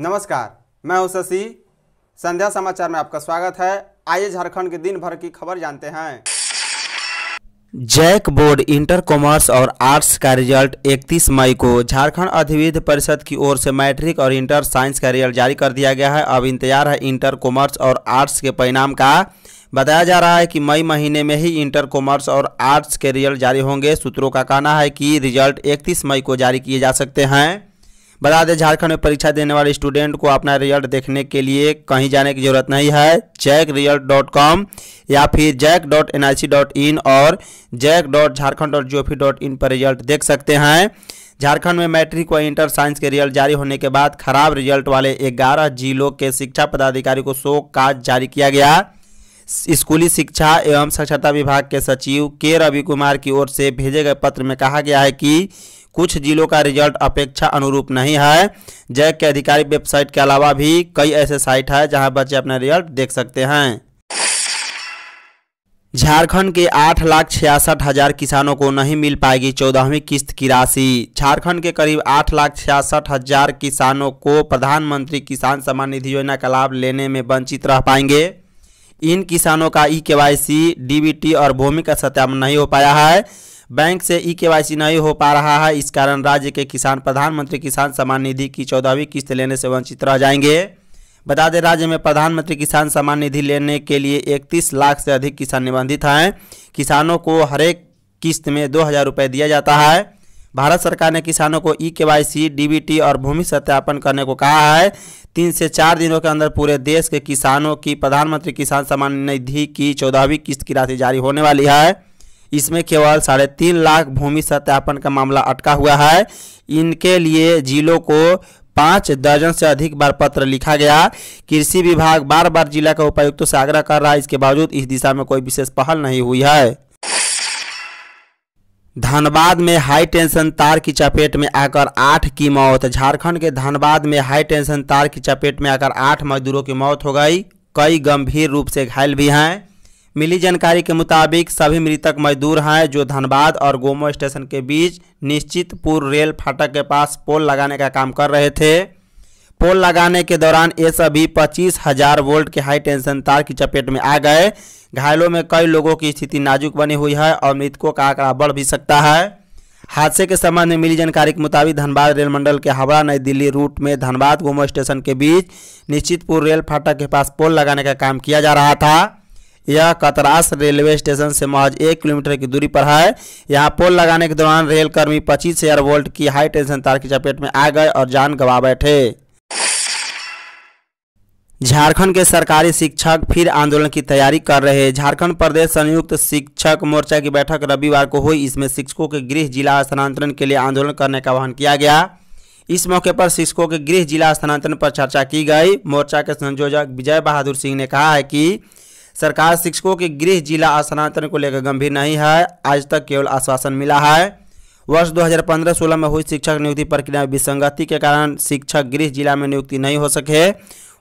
नमस्कार मैं हूं शशि संध्या समाचार में आपका स्वागत है आइए झारखंड के दिन भर की खबर जानते हैं जैक बोर्ड इंटर कॉमर्स और आर्ट्स का रिजल्ट 31 मई को झारखंड अधिविध परिषद की ओर से मैट्रिक और इंटर साइंस का रिजल्ट जारी कर दिया गया है अब इंतजार है इंटर कॉमर्स और आर्ट्स के परिणाम का बताया जा रहा है कि मई महीने में ही इंटर कॉमर्स और आर्ट्स के रिजल्ट जारी होंगे सूत्रों का कहना है कि रिजल्ट 31 मई को जारी किए जा सकते हैं बता दें झारखंड में परीक्षा देने वाले स्टूडेंट को अपना रिजल्ट देखने के लिए कहीं जाने की जरूरत नहीं है जैक रिजल्ट डॉट कॉम या फिर JAC dot N I C dot in और JAC dot Jharkhand dot G O V dot in पर रिजल्ट देख सकते हैं झारखंड में मैट्रिक व इंटर साइंस के रिजल्ट जारी होने के बाद खराब रिजल्ट वाले 11 जिलों के शिक्षा पदाधिकारी को शोक का जारी किया गया स्कूली शिक्षा एवं साक्षरता विभाग के सचिव के रवि कुमार की ओर से भेजे गए पत्र में कहा गया है कि कुछ जिलों का रिजल्ट अपेक्षा अनुरूप नहीं है जैक के आधिकारिक वेबसाइट के अलावा भी कई ऐसे साइट है जहां बच्चे अपना रिजल्ट देख सकते हैं झारखंड के आठ लाख छियासठ हजार किसानों को नहीं मिल पाएगी चौदहवीं किस्त की राशि झारखंड के करीब आठ लाख छियासठ हजार किसानों को प्रधानमंत्री किसान सम्मान निधि योजना का लाभ लेने में वंचित रह पाएंगे इन किसानों का ई e के और भूमि का सत्यापन नहीं हो पाया है बैंक से ई e के नहीं हो पा रहा है इस कारण राज्य के किसान प्रधानमंत्री किसान सम्मान निधि की चौदहवीं किस्त लेने से वंचित रह जाएंगे बता दें राज्य में प्रधानमंत्री किसान सम्मान निधि लेने के लिए इकतीस लाख से अधिक किसान निबंधित हैं किसानों को हरेक किस्त में दो हज़ार रुपये दिया जाता है भारत सरकार ने किसानों को ई के वाई सी और भूमि सत्यापन करने को कहा है तीन से चार दिनों के अंदर पूरे देश के किसानों की प्रधानमंत्री किसान सम्मान निधि की चौदहवीं किस्त की राशि जारी होने वाली है इसमें केवल साढ़े तीन लाख भूमि सत्यापन का मामला अटका हुआ है इनके लिए जिलों को पाँच दर्जन से अधिक बार पत्र लिखा गया कृषि विभाग बार बार जिला के उपायुक्तों से आग्रह कर रहा है इसके बावजूद इस दिशा में कोई विशेष पहल नहीं हुई है धनबाद में हाई टेंशन तार की चपेट में आकर आठ की मौत झारखंड के धनबाद में हाई टेंशन तार की चपेट में आकर आठ मजदूरों की मौत हो गई कई गंभीर रूप से घायल भी हैं मिली जानकारी के मुताबिक सभी मृतक मजदूर हैं जो धनबाद और गोमो स्टेशन के बीच निश्चितपुर रेल फाटक के पास पोल लगाने का काम कर रहे थे पोल लगाने के दौरान ये सभी पच्चीस हजार वोल्ट के हाई टेंशन तार की चपेट में आ गए घायलों में कई लोगों की स्थिति नाजुक बनी हुई है और मृतकों का आंकड़ा बढ़ भी सकता है हादसे के संबंध में मिली जानकारी के मुताबिक धनबाद रेल मंडल के हावड़ा नई दिल्ली रूट में धनबाद गोमो स्टेशन के बीच निश्चितपुर रेल फाटक के पास पोल लगाने का काम किया जा रहा था यह कतरास रेलवे स्टेशन से महज एक किलोमीटर की दूरी पर है यहाँ पोल लगाने के दौरान रेलकर्मी पच्चीस हजार वोल्ट की हाई टेंशन तार की चपेट में आ गए और जान गंवा बैठे झारखंड के सरकारी शिक्षक फिर आंदोलन की तैयारी कर रहे हैं झारखंड प्रदेश संयुक्त शिक्षक मोर्चा की बैठक रविवार को हुई इसमें शिक्षकों के गृह जिला स्थानांतरण के लिए आंदोलन करने का आह्वान किया गया इस मौके पर शिक्षकों के गृह जिला स्थानांतरण पर चर्चा की गई मोर्चा के संयोजक विजय बहादुर सिंह ने कहा है कि सरकार शिक्षकों के गृह जिला स्थानांतरण को लेकर गंभीर नहीं है आज तक केवल आश्वासन मिला है वर्ष 2015-16 में हुई शिक्षक नियुक्ति प्रक्रिया में विसंगति के कारण शिक्षक गृह जिला में नियुक्ति नहीं हो सके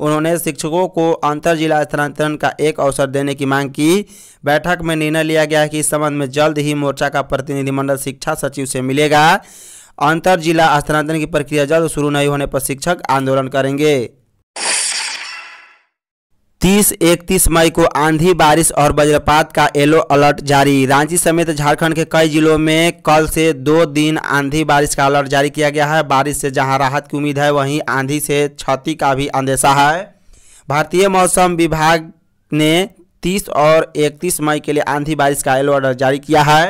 उन्होंने शिक्षकों को अंतर जिला स्थानांतरण का एक अवसर देने की मांग की बैठक में निर्णय लिया गया कि इस संबंध में जल्द ही मोर्चा का प्रतिनिधिमंडल शिक्षा सचिव से मिलेगा अंतर जिला स्थानांतरण की प्रक्रिया जल्द शुरू नहीं होने पर शिक्षक आंदोलन करेंगे तीस इकतीस मई को आंधी बारिश और वज्रपात का येलो अलर्ट जारी रांची समेत झारखंड के कई जिलों में कल से दो दिन आंधी बारिश का अलर्ट जारी किया गया है बारिश से जहां राहत की उम्मीद है वहीं आंधी से क्षति का भी अंदेशा है भारतीय मौसम विभाग ने तीस और इकतीस मई के लिए आंधी बारिश का येलो अलर्ट जारी किया है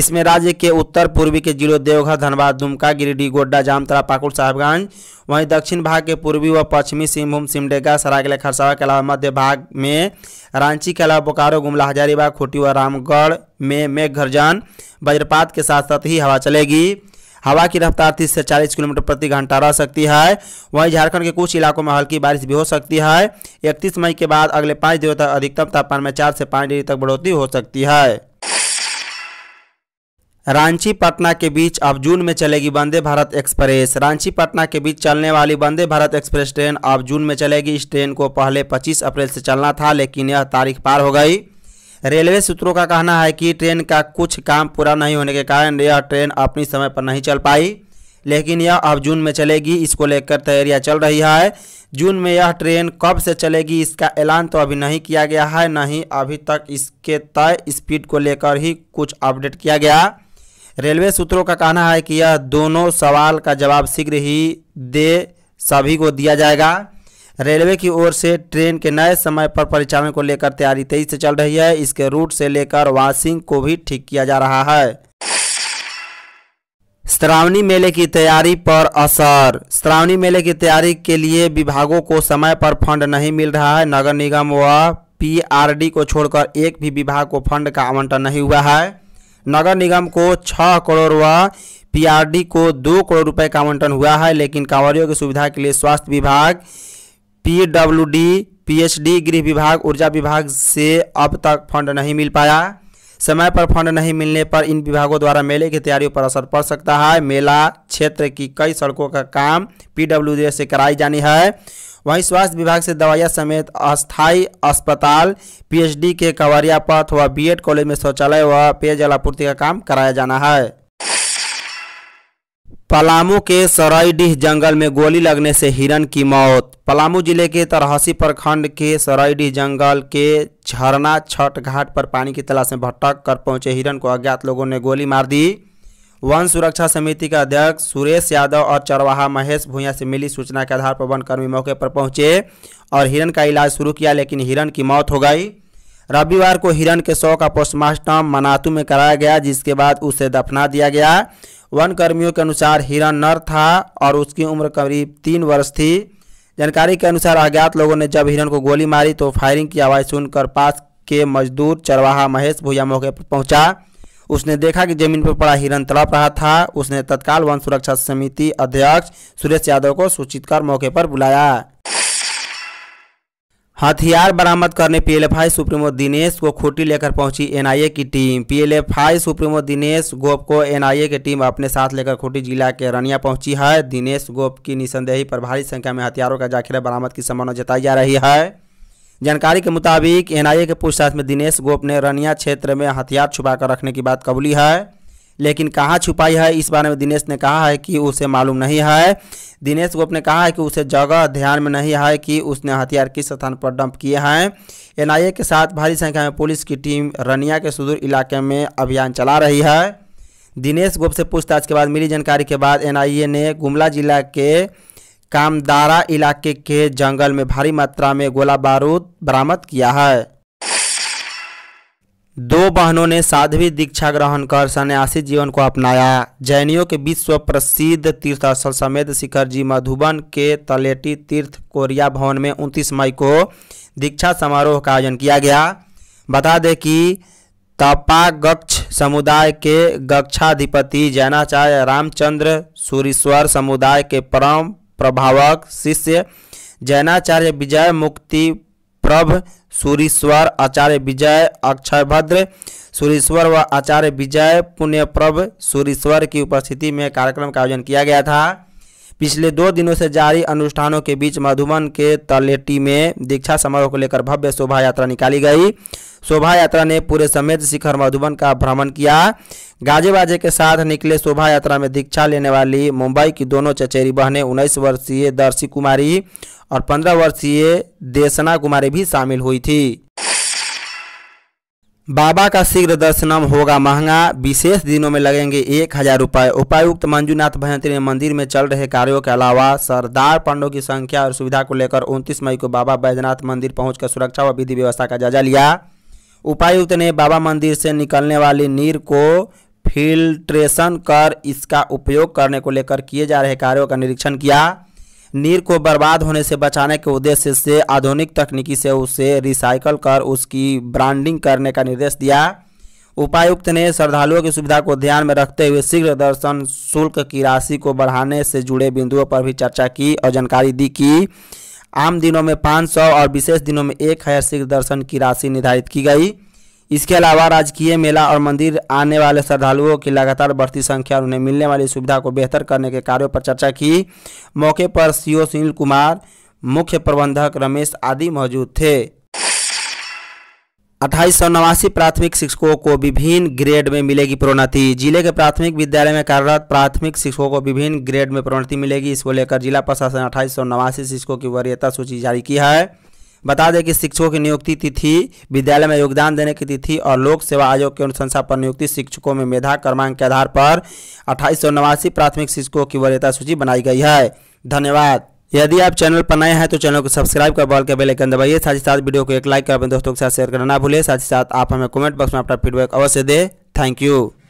इसमें राज्य के उत्तर पूर्वी के जिलों देवघर धनबाद दुमका गिरिडीह गोड्डा जामतरा पाकुड़ साहबगंज वहीं दक्षिण भाग के पूर्वी व पश्चिमी सिंहभूम सिमडेगा सरायकला खरसावा के अलावा मध्य भाग में रांची के अलावा बोकारो गुमला हजारीबाग खूटी व रामगढ़ में मेघ गर्जन वज्रपात के साथ साथ ही हवा चलेगी हवा की रफ्तार तीस से चालीस किलोमीटर प्रति घंटा रह सकती है वहीं झारखंड के कुछ इलाकों में हल्की बारिश भी हो सकती है इकतीस मई के बाद अगले पाँच दिनों तक अधिकतम तापमान में चार से पाँच डिग्री तक बढ़ोतरी हो सकती है रांची पटना के बीच अब जून में चलेगी वंदे भारत एक्सप्रेस रांची पटना के बीच चलने वाली वंदे भारत एक्सप्रेस ट्रेन अब जून में चलेगी इस ट्रेन को पहले 25 अप्रैल से चलना था लेकिन यह तारीख पार हो गई रेलवे सूत्रों का कहना है कि ट्रेन का कुछ काम पूरा नहीं होने के कारण यह ट्रेन अपनी समय पर नहीं चल पाई लेकिन यह अब जून में चलेगी इसको लेकर तैयारियाँ चल रही है जून में यह ट्रेन कब से चलेगी इसका ऐलान तो अभी नहीं किया गया है न ही अभी तक इसके तय स्पीड को लेकर ही कुछ अपडेट किया गया रेलवे सूत्रों का कहना है कि यह दोनों सवाल का जवाब शीघ्र ही दे सभी को दिया जाएगा रेलवे की ओर से ट्रेन के नए समय पर परिचालन को लेकर तैयारी तेजी से चल रही है इसके रूट से लेकर वाशिंग को भी ठीक किया जा रहा है श्रावणी मेले की तैयारी पर असर श्रावणी मेले की तैयारी के लिए विभागों को समय पर फंड नहीं मिल रहा है नगर निगम व पीआरडी को छोड़कर एक भी विभाग को फंड का आवंटन नहीं हुआ है नगर निगम को छः करोड़ व पीआरडी को दो करोड़ रुपए का आवंटन हुआ है लेकिन कांवरियों की सुविधा के लिए स्वास्थ्य विभाग पीडब्ल्यूडी पीएचडी गृह विभाग ऊर्जा विभाग से अब तक फंड नहीं मिल पाया समय पर फंड नहीं मिलने पर इन विभागों द्वारा मेले की तैयारियों पर असर पड़ सकता है मेला क्षेत्र की कई सड़कों का काम डी से कराई जानी है वहीं स्वास्थ्य विभाग से दवाइयाँ समेत अस्थायी अस्पताल पीएचडी के कवरिया पथ व बीएड कॉलेज में शौचालय व पेयजल आपूर्ति का काम कराया जाना है पलामू के सराईडीह जंगल में गोली लगने से हिरण की मौत पलामू जिले के तरहसी प्रखंड के सराईडीह जंगल के झरना छठ घाट पर पानी की तलाश में भटक कर पहुंचे हिरन को अज्ञात लोगों ने गोली मार दी वन सुरक्षा समिति के अध्यक्ष सुरेश यादव और चरवाहा महेश भूया से मिली सूचना के आधार पर वन कर्मी मौके पर पहुंचे और हिरण का इलाज शुरू किया लेकिन हिरण की मौत हो गई रविवार को हिरण के शव का पोस्टमार्टम मनातू में कराया गया जिसके बाद उसे दफना दिया गया वन कर्मियों के अनुसार हिरण नर था और उसकी उम्र करीब तीन वर्ष थी जानकारी के अनुसार अज्ञात लोगों ने जब हिरण को गोली मारी तो फायरिंग की आवाज़ सुनकर पास के मजदूर चरवाहा महेश भूया मौके पर पहुंचा उसने देखा कि जमीन पर पड़ा हिरन तड़प रहा था उसने तत्काल वन सुरक्षा समिति अध्यक्ष सुरेश यादव को सूचित कर मौके पर बुलाया हथियार बरामद करने पीएलएफआई सुप्रीमो दिनेश को खूटी लेकर पहुंची एनआईए की team PLFI supremo Dinesh Gope को एनआईए की टीम अपने साथ लेकर खूटी जिला के रनिया पहुंची है दिनेश गोप की निसंदेही पर भारी संख्या में हथियारों का जाखिरा बरामद की संभावना जताई जा रही है जानकारी के मुताबिक एनआईए के पूछताछ में दिनेश गोप ने रनिया क्षेत्र में हथियार छुपाकर रखने की बात कबूली है लेकिन कहाँ छुपाई है इस बारे में दिनेश ने कहा है कि उसे मालूम नहीं है दिनेश गोप ने कहा है कि उसे जगह ध्यान में नहीं है कि उसने हथियार किस स्थान पर डंप किए हैं एनआईए के साथ भारी संख्या में पुलिस की टीम रनिया के सुदूर इलाके में अभियान चला रही है दिनेश गोप से पूछताछ के बाद मिली जानकारी के बाद एनआईए ने गुमला जिला के कामदारा इलाके के जंगल में भारी मात्रा में गोला बारूद बरामद किया है दो बहनों ने साध्वी दीक्षा ग्रहण कर सन्यासी जीवन को अपनाया जैनियों के विश्व प्रसिद्ध तीर्थस्थल समेत शिखर जी मधुबन के तलेटी तीर्थ कोरिया भवन में 29 मई को दीक्षा समारोह का आयोजन किया गया बता दें कि तपागक्ष समुदाय के गक्षाधिपति जैनाचार्य रामचंद्र सूरीश्वर समुदाय के परम प्रभावक शिष्य जैनाचार्य विजय मुक्ति प्रभ सूरीश्वर आचार्य विजय अक्षयभद्र सूरीश्वर व आचार्य विजय पुण्यप्रभ सूरीश्वर की उपस्थिति में कार्यक्रम का आयोजन किया गया था पिछले दो दिनों से जारी अनुष्ठानों के बीच मधुबन के तलेटी में दीक्षा समारोह को लेकर भव्य शोभा यात्रा निकाली गई शोभा यात्रा ने पूरे समेत शिखर मधुबन का भ्रमण किया गाजे बाजे के साथ निकले शोभा यात्रा में दीक्षा लेने वाली मुंबई की दोनों चचेरी बहनें उन्नीस वर्षीय दर्शी कुमारी और पंद्रह वर्षीय देशना कुमारी भी शामिल हुई थी बाबा का शीघ्र दर्शनम होगा महंगा विशेष दिनों में लगेंगे एक हजार रुपये उपायुक्त मंजूनाथ भयंत्री ने मंदिर में चल रहे कार्यों के अलावा सरदार पंडों की संख्या और सुविधा को लेकर 29 मई को बाबा बैजनाथ मंदिर पहुंचकर सुरक्षा व विधि व्यवस्था का जायजा लिया उपायुक्त ने बाबा मंदिर से निकलने वाली नीर को फिल्ट्रेशन कर इसका उपयोग करने को लेकर किए जा रहे कार्यों का निरीक्षण किया नीर को बर्बाद होने से बचाने के उद्देश्य से आधुनिक तकनीकी से उसे रिसाइकल कर उसकी ब्रांडिंग करने का निर्देश दिया उपायुक्त ने श्रद्धालुओं की सुविधा को ध्यान में रखते हुए शीघ्र दर्शन शुल्क की राशि को बढ़ाने से जुड़े बिंदुओं पर भी चर्चा की और जानकारी दी कि आम दिनों में 500 और विशेष दिनों में एक हज़ार शीघ्र दर्शन की राशि निर्धारित की गई इसके अलावा राजकीय मेला और मंदिर आने वाले श्रद्धालुओं की लगातार बढ़ती संख्या और उन्हें मिलने वाली सुविधा को बेहतर करने के कार्यों पर चर्चा की मौके पर सीओ सुनील कुमार मुख्य प्रबंधक रमेश आदि मौजूद थे अट्ठाईस सौ नवासी प्राथमिक शिक्षकों को विभिन्न ग्रेड में मिलेगी प्रोन्नति जिले के प्राथमिक विद्यालय में कार्यरत प्राथमिक शिक्षकों को विभिन्न ग्रेड में प्रोन्नति मिलेगी इसको लेकर जिला प्रशासन अट्ठाईस सौ नवासी शिक्षकों की वरीयता सूची जारी की है बता दें कि शिक्षकों की नियुक्ति तिथि विद्यालय में योगदान देने की तिथि और लोक सेवा आयोग के अनुशंसा पर नियुक्ति शिक्षकों में मेधा क्रमांक के आधार पर अट्ठाईस प्राथमिक शिक्षकों की वरीयता सूची बनाई गई है धन्यवाद यदि आप चैनल पर नए हैं तो चैनल को सब्सक्राइब कर बॉल के बेल आइकन दबाइए साथ ही साथ वीडियो को एक लाइक कर अपने दोस्तों के साथ शेयर करना ना भूलिए साथ ही साथ आप हमें कमेंट बॉक्स में अपना फीडबैक अवश्य दें थैंक यू